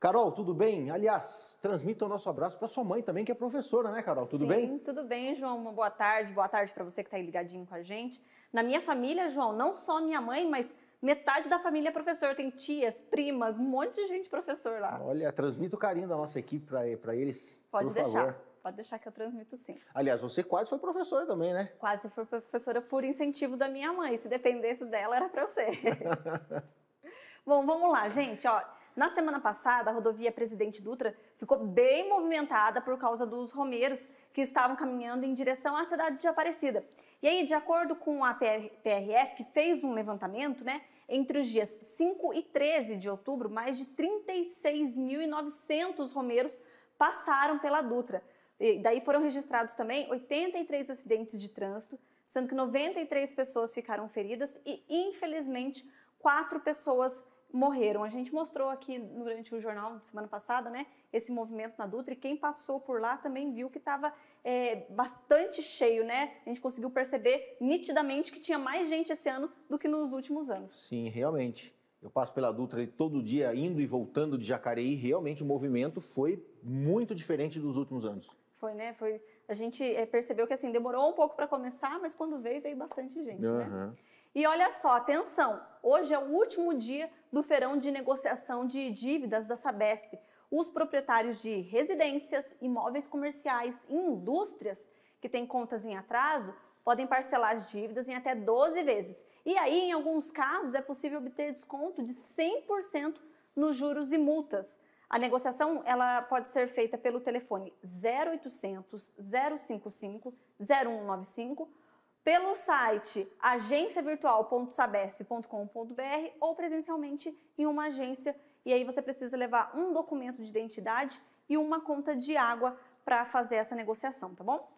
Carol, tudo bem? Aliás, transmita o nosso abraço para sua mãe também, que é professora, né, Carol? Tudo Sim, bem? Tudo bem, João. Uma boa tarde. Boa tarde para você que está aí ligadinho com a gente. Na minha família, João, não só minha mãe, mas metade da família é professor. Tem tias, primas, um monte de gente professor lá. Olha, transmita o carinho da nossa equipe para eles. Pode deixar. Favor. Pode deixar que eu transmito sim. Aliás, você quase foi professora também, né? Quase fui professora por incentivo da minha mãe. Se dependesse dela, era para você. Bom, vamos lá, gente. Ó, na semana passada, a rodovia Presidente Dutra ficou bem movimentada por causa dos romeiros que estavam caminhando em direção à cidade de Aparecida. E aí, de acordo com a PRF, que fez um levantamento, né, entre os dias 5 e 13 de outubro, mais de 36.900 romeiros passaram pela Dutra. E daí foram registrados também 83 acidentes de trânsito, sendo que 93 pessoas ficaram feridas e, infelizmente, quatro pessoas morreram. A gente mostrou aqui durante o jornal de semana passada, né, esse movimento na Dutra, e quem passou por lá também viu que estava é, bastante cheio, né? A gente conseguiu perceber nitidamente que tinha mais gente esse ano do que nos últimos anos. Sim, realmente. Eu passo pela Dutra todo dia indo e voltando de Jacareí, realmente o movimento foi muito diferente dos últimos anos. Foi, né? Foi, a gente é, percebeu que assim demorou um pouco para começar, mas quando veio, veio bastante gente, uhum. né? E olha só, atenção, hoje é o último dia do feirão de negociação de dívidas da Sabesp. Os proprietários de residências, imóveis comerciais e indústrias que têm contas em atraso podem parcelar as dívidas em até 12 vezes. E aí, em alguns casos, é possível obter desconto de 100% nos juros e multas. A negociação ela pode ser feita pelo telefone 0800 055 0195, pelo site agenciavirtual.sabesp.com.br ou presencialmente em uma agência. E aí você precisa levar um documento de identidade e uma conta de água para fazer essa negociação, tá bom?